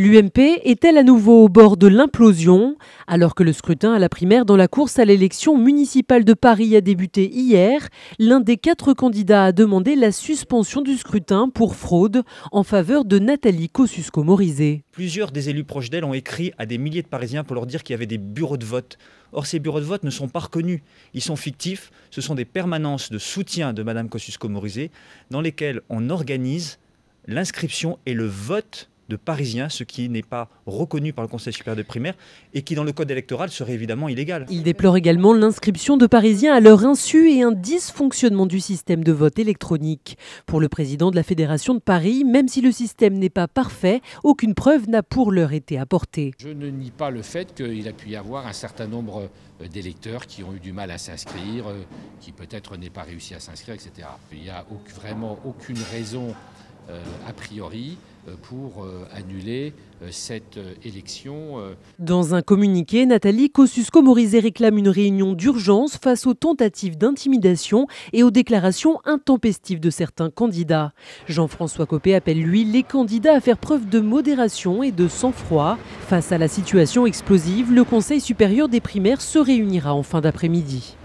L'UMP est-elle à nouveau au bord de l'implosion Alors que le scrutin à la primaire dans la course à l'élection municipale de Paris a débuté hier, l'un des quatre candidats a demandé la suspension du scrutin pour fraude en faveur de Nathalie Kosciusko-Morizet. Plusieurs des élus proches d'elle ont écrit à des milliers de Parisiens pour leur dire qu'il y avait des bureaux de vote. Or, ces bureaux de vote ne sont pas reconnus. Ils sont fictifs. Ce sont des permanences de soutien de Madame Kosciusko-Morizet dans lesquelles on organise l'inscription et le vote de Parisiens, ce qui n'est pas reconnu par le Conseil supérieur de primaire et qui, dans le code électoral, serait évidemment illégal. Il déplore également l'inscription de Parisiens à leur insu et un dysfonctionnement du système de vote électronique. Pour le président de la Fédération de Paris, même si le système n'est pas parfait, aucune preuve n'a pour l'heure été apportée. Je ne nie pas le fait qu'il a pu y avoir un certain nombre euh, d'électeurs qui ont eu du mal à s'inscrire, euh, qui peut-être n'aient pas réussi à s'inscrire, etc. Il n'y a vraiment aucune raison euh, a priori euh, pour euh, annuler cette élection. Dans un communiqué, Nathalie Kosciusko-Morizet réclame une réunion d'urgence face aux tentatives d'intimidation et aux déclarations intempestives de certains candidats. Jean-François Copé appelle lui les candidats à faire preuve de modération et de sang-froid. Face à la situation explosive, le Conseil supérieur des primaires se réunira en fin d'après-midi.